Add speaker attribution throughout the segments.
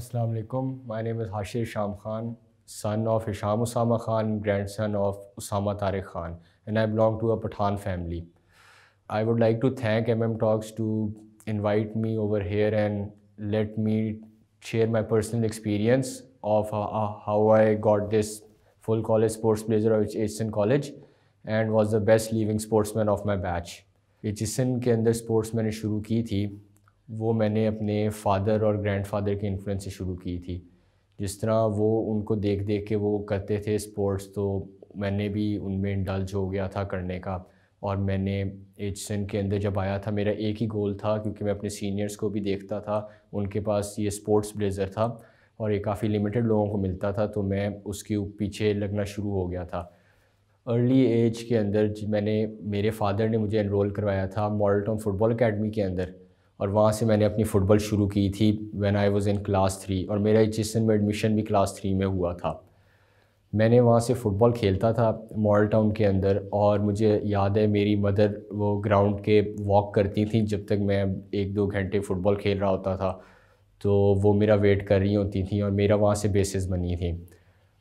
Speaker 1: Assalamu alaikum. My name is Hashir Sham Khan, son of Hisham Usama Khan, grandson of Usama Tariq Khan, and I belong to a Pathan family. I would like to thank MM Talks to invite me over here and let me share my personal experience of uh, uh, how I got this full college sports blazer of H. College and was the best leaving sportsman of my batch. सन के अंदर sports मैंने शुरू की थी वो मैंने अपने father और ग्रैंडफादर के इन्फ्लुएंस से शुरू की थी जिस तरह वो उनको देख देख के वो करते थे स्पोर्ट्स तो मैंने भी उनमें इंडल्ज हो गया था करने का और मैंने सन के अंदर जब आया था मेरा एक ही गोल था क्योंकि मैं अपने सीनियर्स को भी देखता था उनके पास ये स्पोर्ट्स ब्लेज़र था और ये काफ़ी लिमिटेड लोगों को मिलता था तो मैं उसके पीछे लगना शुरू हो गया था अर्ली एज के अंदर मैंने मेरे फादर ने मुझे एनरोल करवाया था मॉडल टाउन फुटबॉल अकेडमी के अंदर और वहाँ से मैंने अपनी फ़ुटबॉल शुरू की थी when I was in class three और मेरा एचिसन में एडमिशन भी क्लास थ्री में हुआ था मैंने वहाँ से फ़ुटबॉल खेलता था मॉडल टाउन के अंदर और मुझे याद है मेरी मदर वो ग्राउंड के वॉक करती थी जब तक मैं एक दो घंटे फ़ुटबॉल खेल रहा होता था तो वो मेरा वेट कर रही होती थी और मेरा वहाँ से बेसिस बनी थी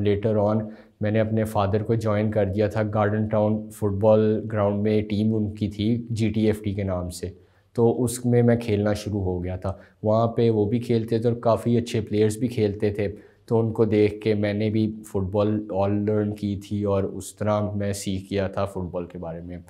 Speaker 1: लेटर ऑन मैंने अपने फादर को ज्वाइन कर दिया था गार्डन टाउन फुटबॉल ग्राउंड में टीम उनकी थी जी के नाम से तो उसमें मैं खेलना शुरू हो गया था वहाँ पे वो भी खेलते थे और काफ़ी अच्छे प्लेयर्स भी खेलते थे तो उनको देख के मैंने भी फ़ुटबॉल ऑल लर्न की थी और उस तरह मैं सीख गया था फ़ुटबॉल के बारे में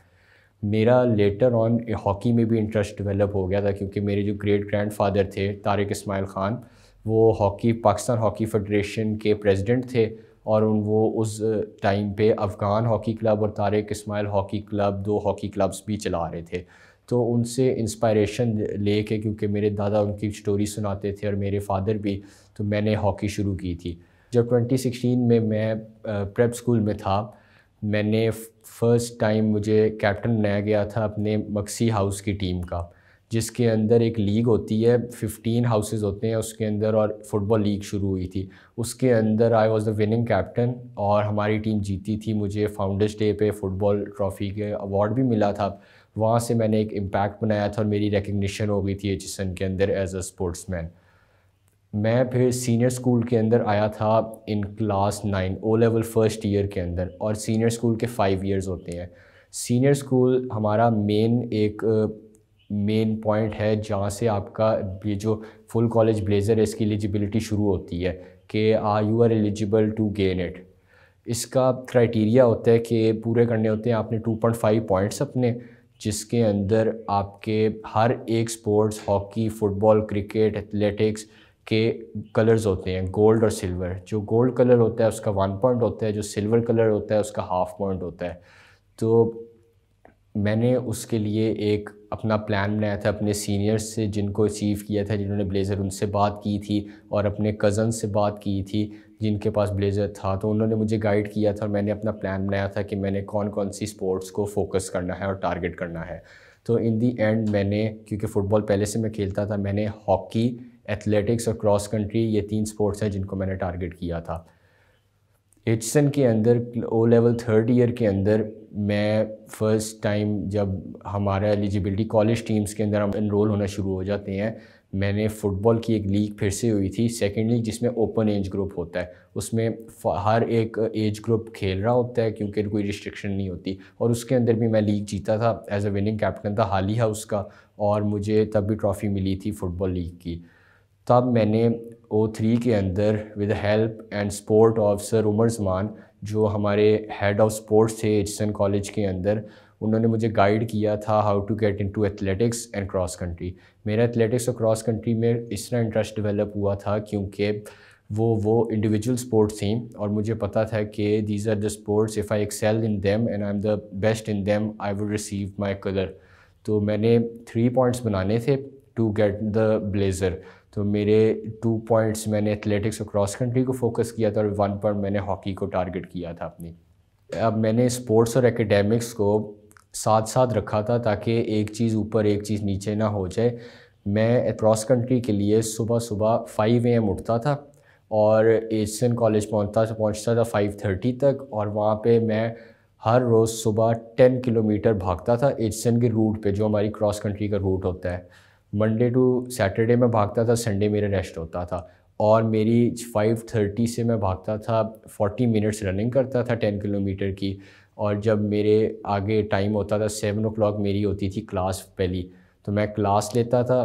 Speaker 1: मेरा लेटर ऑन हॉकी में भी इंटरेस्ट डेवलप हो गया था क्योंकि मेरे जो ग्रेट ग्रैंड फादर थे तारिक इसमाइल ख़ान वो हॉकी पाकिस्तान हॉकी फेडरेशन के प्रेसिडेंट थे और उन वो उस टाइम पे अफ़गान हॉकी क्लब और तारक इस्माइल हॉकी क्लब दो हॉकी क्लब्स भी चला रहे थे तो उनसे इंस्पायरेशन ले क्योंकि मेरे दादा उनकी स्टोरी सुनाते थे और मेरे फादर भी तो मैंने हॉकी शुरू की थी जब 2016 में मैं प्रेप स्कूल में था मैंने फ़र्स्ट टाइम मुझे कैप्टन बनाया गया था अपने मक्सी हाउस की टीम का जिसके अंदर एक लीग होती है फिफ्टीन हाउसेज होते हैं उसके अंदर और फुटबॉल लीग शुरू हुई थी उसके अंदर I was the winning captain और हमारी टीम जीती थी मुझे फाउंडर्स डे पे फुटबॉल ट्रॉफी के अवार्ड भी मिला था वहाँ से मैंने एक इम्पैक्ट बनाया था और मेरी रिकग्निशन हो गई थी एच के अंदर एज अ स्पोर्ट्स मैं फिर सीनियर स्कूल के अंदर आया था in class nine O level first year के अंदर और सीनियर स्कूल के फाइव ईयर्स होते हैं सीनियर स्कूल हमारा मेन एक मेन पॉइंट है जहाँ से आपका ये जो फुल कॉलेज ब्लेज़र है इसकी एलिजिबिलिटी शुरू होती है कि are you are eligible to gain it इसका क्राइटेरिया होता है कि पूरे करने होते हैं आपने 2.5 पॉइंट्स अपने जिसके अंदर आपके हर एक sports hockey football cricket athletics के कलर्स होते हैं गोल्ड और सिल्वर जो गोल्ड कलर होता है उसका वन पॉइंट होता है जो सिल्वर कलर होता है उसका हाफ पॉइंट होता है तो मैंने उसके लिए एक अपना प्लान बनाया था अपने सीनियर्स से जिनको अचीव किया था जिन्होंने ब्लेज़र उनसे बात की थी और अपने कज़न से बात की थी जिनके पास ब्लेज़र था तो उन्होंने मुझे गाइड किया था और मैंने अपना प्लान बनाया था कि मैंने कौन कौन सी स्पोर्ट्स को फोकस करना है और टारगेट करना है तो इन दी एंड मैंने क्योंकि फ़ुटबॉल पहले से मैं खेलता था मैंने हॉकी एथलेटिक्स और क्रॉस कंट्री ये तीन स्पोर्ट्स हैं जिनको मैंने टारगेट किया था एचसन के अंदर ओ लेवल थर्ड ईयर के अंदर मैं फ़र्स्ट टाइम जब हमारा एलिजिबिलिटी कॉलेज टीम्स के अंदर हम इनरोल होना शुरू हो जाते हैं मैंने फ़ुटबॉल की एक लीग फिर से हुई थी सेकेंड लीग जिसमें ओपन एज ग्रुप होता है उसमें हर एक एज ग्रुप खेल रहा होता है क्योंकि कोई रिस्ट्रिक्शन नहीं होती और उसके अंदर भी मैं लीग जीता था एज अ विनिंग कैप्टन था हाल ही हाउस का और मुझे तब भी ट्रॉफ़ी मिली थी फ़ुटबॉल लीग की तब मैंने ओ थ्री के अंदर with help and support of sir Umar Zaman जो हमारे हेड ऑफ स्पोर्ट्स थे एचसन कॉलेज के अंदर उन्होंने मुझे गाइड किया था how to get into athletics and cross country मेरा एथलेटिक्स और क्रॉस कंट्री में इस तरह इंटरेस्ट डेवलप हुआ था क्योंकि वो वो इंडिविजुअल स्पोर्ट्स थी और मुझे पता था कि these are the sports if I excel in them and I am the best in them I would receive my colour तो मैंने थ्री पॉइंट्स बनाने थे टू गेट द ब्लेज़र तो मेरे टू पॉइंट्स मैंने एथलेटिक्स और क्रॉस कंट्री को focus किया था और वन पॉइंट मैंने हॉकी को टारगेट किया था अपनी अब मैंने स्पोर्ट्स और एकेडमिक्स को साथ साथ रखा था ताकि एक चीज़ ऊपर एक चीज़ नीचे ना हो जाए मैं क्रॉस कंट्री के लिए सुबह सुबह फाइव ए एम उठता था और एशियन कॉलेज पहुँचता पहुँचता था फाइव थर्टी तक और वहाँ पर मैं हर रोज़ सुबह टेन किलोमीटर भागता था एशियन के रूट पर जो हमारी क्रॉस कंट्री का रूट होता है मंडे टू सैटरडे मैं भागता था संडे मेरा रेस्ट होता था और मेरी फाइव थर्टी से मैं भागता था फोर्टी मिनट्स रनिंग करता था टेन किलोमीटर की और जब मेरे आगे टाइम होता था सेवन ओ मेरी होती थी क्लास पहली तो मैं क्लास लेता था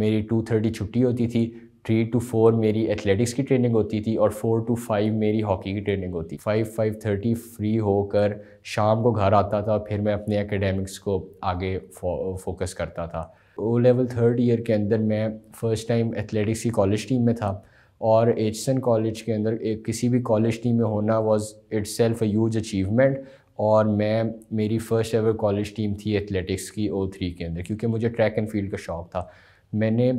Speaker 1: मेरी टू थर्टी छुट्टी होती थी थ्री टू फोर मेरी एथलेटिक्स की ट्रेनिंग होती थी और फोर टू फाइव मेरी हॉकी की ट्रेनिंग होती फाइव फाइव थर्टी फ्री होकर शाम को घर आता था फिर मैं अपने एकेडमिक्स को आगे फो, फोकस करता था ओ लेवल थर्ड ईयर के अंदर मैं फ़र्स्ट टाइम एथलेटिक्स की कॉलेज टीम में था और एचसन कॉलेज के अंदर एक किसी भी कॉलेज टीम में होना was itself a achievement और मैं मेरी फ़र्स्ट एवर कॉलेज टीम थी एथलेटिक्स की ओ थ्री के अंदर क्योंकि मुझे ट्रैक एंड फील्ड का शौक़ था मैंने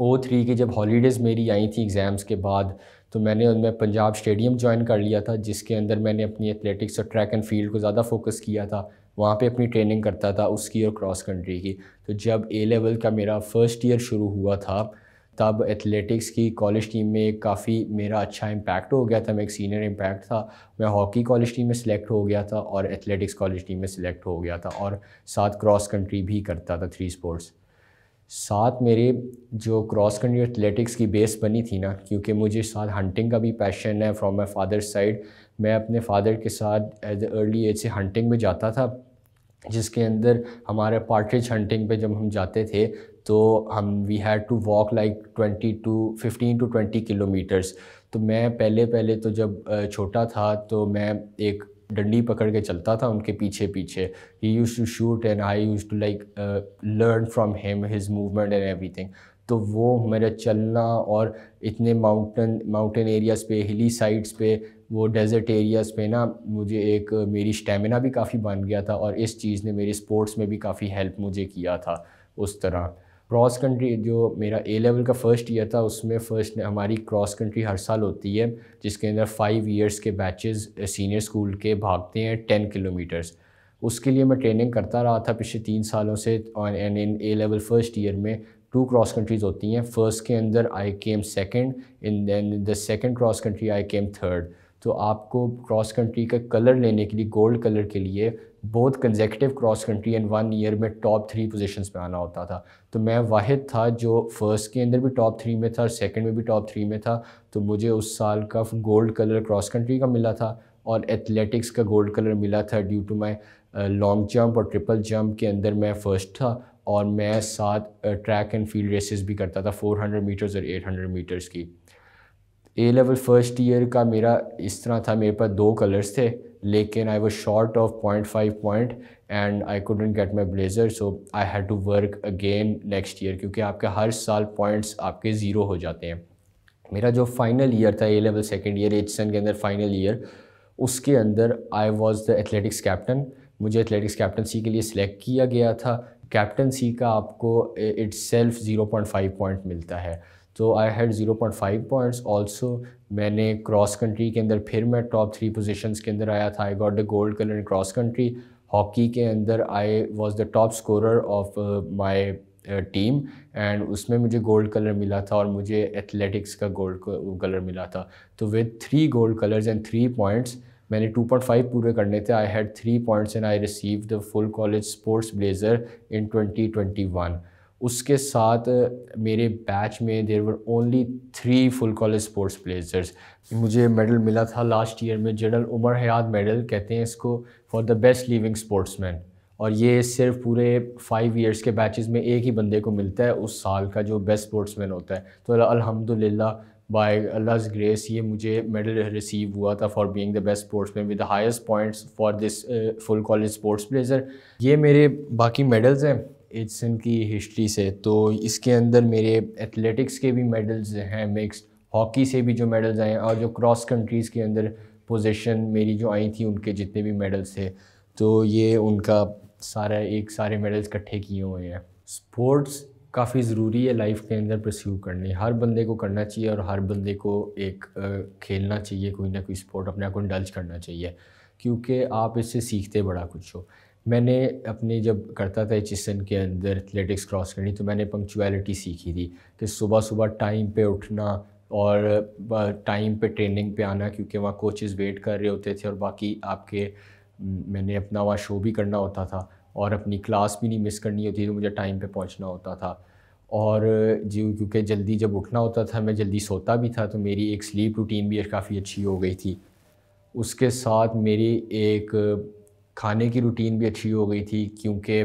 Speaker 1: ओ थ्री की जब हॉलीडेज़ मेरी आई थी एग्ज़ाम्स के बाद तो मैंने उनमें पंजाब स्टेडियम ज्वाइन कर लिया था जिसके अंदर मैंने अपनी एथलेटिक्स और ट्रैक एंड फील्ड को ज़्यादा फोकस किया था वहाँ पे अपनी ट्रेनिंग करता था उसकी और क्रॉस कंट्री की तो जब ए लेवल का मेरा फर्स्ट ईयर शुरू हुआ था तब एथलेटिक्स की कॉलेज टीम में काफ़ी मेरा अच्छा इम्पैक्ट हो गया था मैं एक सीनियर इम्पैक्ट था मैं हॉकी कॉलेज टीम में सिलेक्ट हो गया था और एथलेटिक्स कॉलेज टीम में सिलेक्ट हो गया था और साथ क्रॉस कंट्री भी करता था थ्री स्पोर्ट्स साथ मेरे जो क्रॉस कंट्री एथलेटिक्स की बेस बनी थी ना क्योंकि मुझे साथ हंटिंग का भी पैशन है फ्रॉम माई फादर साइड मैं अपने फादर के साथ एज अर्ली एज से हंटिंग में जाता था जिसके अंदर हमारे पार्टिज हंटिंग पे जब हम जाते थे तो हम we had to walk like twenty to fifteen to twenty kilometres तो मैं पहले पहले तो जब छोटा था तो मैं एक डंडी पकड़ के चलता था उनके पीछे पीछे ही used to shoot and I used to like learn from him his movement and thing तो वो मेरा चलना और इतने माउंटेन माउंटेन एरियाज़ पे हिली साइड्स पे वो डेजर्ट एरियाज़ पे ना मुझे एक uh, मेरी स्टेमिना भी काफ़ी बन गया था और इस चीज़ ने मेरे स्पोर्ट्स में भी काफ़ी हेल्प मुझे किया था उस तरह क्रॉस कंट्री जो मेरा ए लेवल का फ़र्स्ट ईयर था उसमें फ़र्स्ट हमारी क्रॉस कंट्री हर साल होती है जिसके अंदर फाइव ईयर्स के बैचेस सीनियर स्कूल के भागते हैं टेन किलोमीटर्स उसके लिए मैं ट्रेनिंग करता रहा था पिछले तीन सालों से and in A level first year में टू क्रॉस कंट्रीज़ होती हैं फर्स्ट के अंदर I came second in then the second cross country I came third तो आपको क्रॉस कंट्री का कलर लेने के लिए गोल्ड कलर के लिए बहुत consecutive cross country and one year में टॉप थ्री पोजिशन पर आना होता था तो मैं वाहिद था जो फर्स्ट के अंदर भी टॉप थ्री में था और सेकेंड में भी टॉप थ्री में था तो मुझे उस साल का गोल्ड कलर क्रॉस कंट्री का मिला था और एथलेटिक्स का गोल्ड कलर मिला था due to my long jump और ट्रिपल जंप के अंदर मैं फ़र्स्ट था और मैं साथ ट्रैक एंड फील्ड रेसेस भी करता था 400 मीटर्स और 800 मीटर्स की ए लेवल फर्स्ट ईयर का मेरा इस तरह था मेरे पास दो कलर्स थे लेकिन I was short of point five point and I couldn't get my blazer so I had to work again next year क्योंकि आपके हर साल पॉइंट्स आपके ज़ीरो हो जाते हैं मेरा जो फाइनल ईयर था A level second year Aitchison के अंदर फाइनल ईयर उसके अंदर I was the athletics captain मुझे एथलेटिक्स कैप्टनसी के लिए सिलेक्ट किया गया था कैप्टनसी का आपको itself zero point five point मिलता है तो आई हैड 0.5 पॉइंट्स ऑल्सो मैंने क्रॉस कंट्री के अंदर फिर मैं टॉप थ्री पोजीशंस के अंदर आया था I got the gold colour in cross country hockey के अंदर I was the top scorer of my team and उसमें मुझे गोल्ड कलर मिला था और मुझे एथलेटिक्स का गोल्ड कलर मिला था तो with three gold colours and three points मैंने 2.5 पूरे करने थे I had three points and I receive the full college sports blazer in 2021 उसके साथ मेरे बैच में there were only three full college sports players मुझे मेडल मिला था लास्ट ईयर में जनरल उमर हयात मेडल कहते हैं इसको for the best living sportsman और ये सिर्फ पूरे फाइव इयर्स के बैचेस में एक ही बंदे को मिलता है उस साल का जो बेस्ट स्पोर्ट्समैन होता है तो अल्हम्दुलिल्लाह बाय अल्लाह ग्रेस ये मुझे मेडल रिसीव हुआ था for being the best sportsman with the highest points for this full college sports blazer ये मेरे बाकी मेडल्स हैं एडसन की हिस्ट्री से तो इसके अंदर मेरे एथलेटिक्स के भी मेडल्स हैं मिक्स हॉकी से भी जो मेडल्स आए और जो क्रॉस कंट्रीज़ के अंदर पोजीशन मेरी जो आई थी उनके जितने भी मेडल्स थे तो ये उनका सारा एक सारे मेडल्स इकट्ठे किए हुए हैं स्पोर्ट्स काफ़ी ज़रूरी है लाइफ के अंदर प्रस्यू करनी हर बंदे को करना चाहिए और हर बंदे को एक खेलना चाहिए कोई ना कोई स्पोर्ट अपने आप को इंडल्ज करना चाहिए क्योंकि आप इससे सीखते बड़ा कुछ हो मैंने अपने जब करता था चिसन के अंदर एथलेटिक्स क्रॉस करनी तो मैंने पंक्चुअलिटी सीखी थी कि सुबह सुबह टाइम पे उठना और टाइम पे ट्रेनिंग पे आना क्योंकि वहाँ कोचेस वेट कर रहे होते थे और बाकी आपके मैंने अपना वहाँ शो भी करना होता था और अपनी क्लास भी नहीं मिस करनी होती तो मुझे टाइम पे पहुँचना होता था और जी क्योंकि जल्दी जब उठना होता था मैं जल्दी सोता भी था तो मेरी एक स्लीप रूटीन भी काफ़ी अच्छी हो गई थी उसके साथ मेरी एक खाने की रूटीन भी अच्छी हो गई थी क्योंकि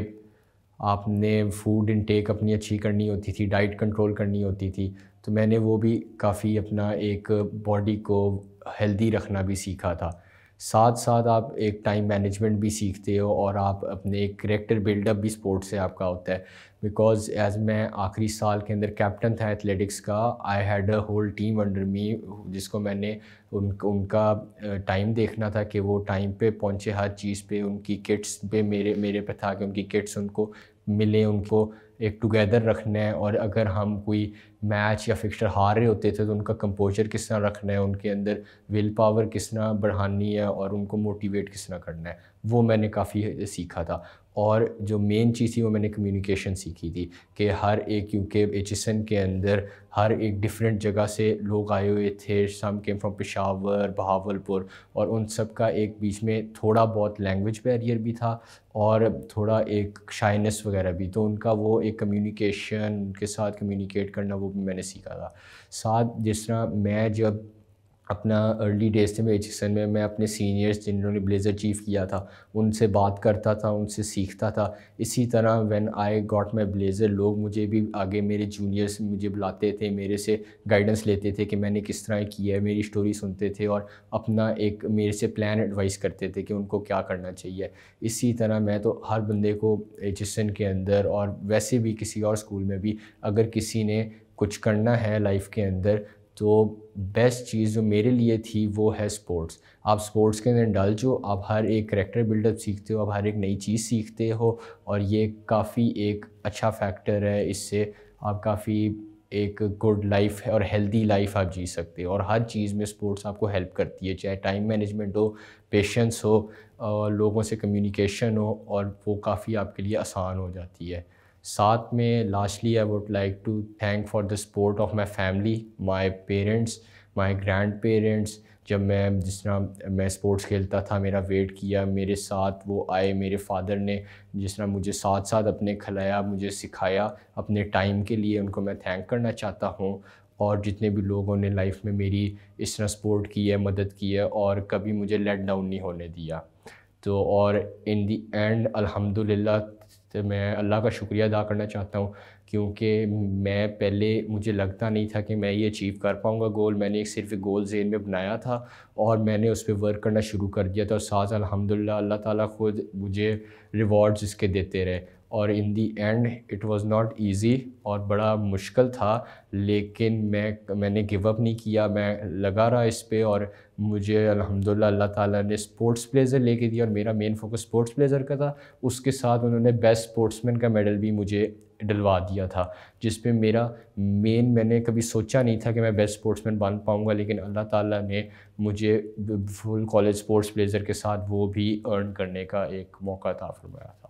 Speaker 1: आपने फ़ूड इनटेक अपनी अच्छी करनी होती थी डाइट कंट्रोल करनी होती थी तो मैंने वो भी काफ़ी अपना एक बॉडी को हेल्दी रखना भी सीखा था साथ साथ आप एक टाइम मैनेजमेंट भी सीखते हो और आप अपने एक करेक्टर बिल्डअप भी स्पोर्ट्स से आपका होता है बिकॉज एज मैं आखिरी साल के अंदर कैप्टन था एथलेटिक्स का I had a whole team under me जिसको मैंने उन उनका टाइम देखना था कि वो टाइम पे पहुँचे हर चीज़ पे उनकी किट्स पे मेरे मेरे पे था कि उनकी किट्स उनको मिले उनको एक टुगेदर रखना है और अगर हम कोई मैच या फिक्सर हार रहे होते थे तो उनका कंपोजर किस तरह रखना है उनके अंदर विल पावर किस तरह बढ़ानी है और उनको मोटिवेट किस तरह करना है वो मैंने काफ़ी सीखा था और जो मेन चीज़ थी वो मैंने कम्युनिकेशन सीखी थी कि हर एक क्योंकि एच के अंदर हर एक डिफरेंट जगह से लोग आए हुए थे some came from Peshawar Bahawalpur और उन सब का एक बीच में थोड़ा बहुत लैंग्वेज बैरियर भी था और थोड़ा एक शाइनेस वगैरह भी तो उनका वो एक कम्युनिकेशन उनके साथ कम्युनिकेट करना वो भी मैंने सीखा था साथ जिस तरह मैं जब अपना अर्ली डेज से मेरे एजुकेशन में मैं अपने सीनियर्स जिन्होंने ब्लेज़र अचीव किया था उनसे बात करता था उनसे सीखता था इसी तरह when I got my blazer लोग मुझे भी आगे मेरे जूनियर्स मुझे बुलाते थे मेरे से गाइडेंस लेते थे कि मैंने किस तरह किया है मेरी स्टोरी सुनते थे और अपना एक मेरे से प्लान एडवाइस करते थे कि उनको क्या करना चाहिए इसी तरह मैं तो हर बंदे को एजुकेशन के अंदर और वैसे भी किसी और स्कूल में भी अगर किसी ने कुछ करना है लाइफ के अंदर तो बेस्ट चीज़ जो मेरे लिए थी वो है स्पोर्ट्स आप स्पोर्ट्स के अंदर डाल जो आप हर एक करेक्टर बिल्डअप सीखते हो आप हर एक नई चीज़ सीखते हो और ये काफ़ी एक अच्छा फैक्टर है इससे आप काफ़ी एक गुड लाइफ है और हेल्दी लाइफ आप जी सकते हो और हर चीज़ में स्पोर्ट्स आपको हेल्प करती है चाहे टाइम मैनेजमेंट हो पेशेंस हो लोगों से कम्युनिकेशन हो और वो काफ़ी आपके लिए आसान हो जाती है साथ में lastly I would like to thank for the support of my family my parents my grand parents जब मैं जिस तरह मैं स्पोर्ट्स खेलता था मेरा वेट किया मेरे साथ वो आए मेरे फादर ने जिस तरह मुझे साथ साथ अपने खिलाया मुझे सिखाया अपने टाइम के लिए उनको मैं थैंक करना चाहता हूँ और जितने भी लोगों ने लाइफ में मेरी इस तरह सपोर्ट की है मदद की है और कभी मुझे लेट डाउन नहीं होने दिया तो और इन दी एंड अलहमदिल्ला तो मैं अल्लाह का शुक्रिया अदा करना चाहता हूँ क्योंकि मैं पहले मुझे लगता नहीं था कि मैं ये अचीव कर पाऊँगा गोल मैंने एक सिर्फ एक गोल जेन में बनाया था और मैंने उस पर वर्क करना शुरू कर दिया था और साथ अलहमदिल्ला अल्लाह ताली ख़ुद मुझे रिवॉर्ड्स इसके देते रहे और in the end it was not easy और बड़ा मुश्किल था लेकिन मैं मैंने गिव अप नहीं किया मैं लगा रहा इस पर और मुझे अल्हम्दुलिल्लाह अल्लाह ताला ने स्पोर्ट्स प्लेजर लेके दिया और मेरा मेन फोकस स्पोर्ट्स प्लेजर का था उसके साथ उन्होंने बेस्ट स्पोर्ट्समैन का मेडल भी मुझे डलवा दिया था जिस पे मेरा मेन मैंने कभी सोचा नहीं था कि मैं बेस्ट स्पोर्ट्समैन बन पाऊँगा लेकिन अल्लाह ताला ने मुझे फुल कॉलेज स्पोर्ट्स प्लेजर के साथ वो भी अर्न करने का एक मौका था फरमाया था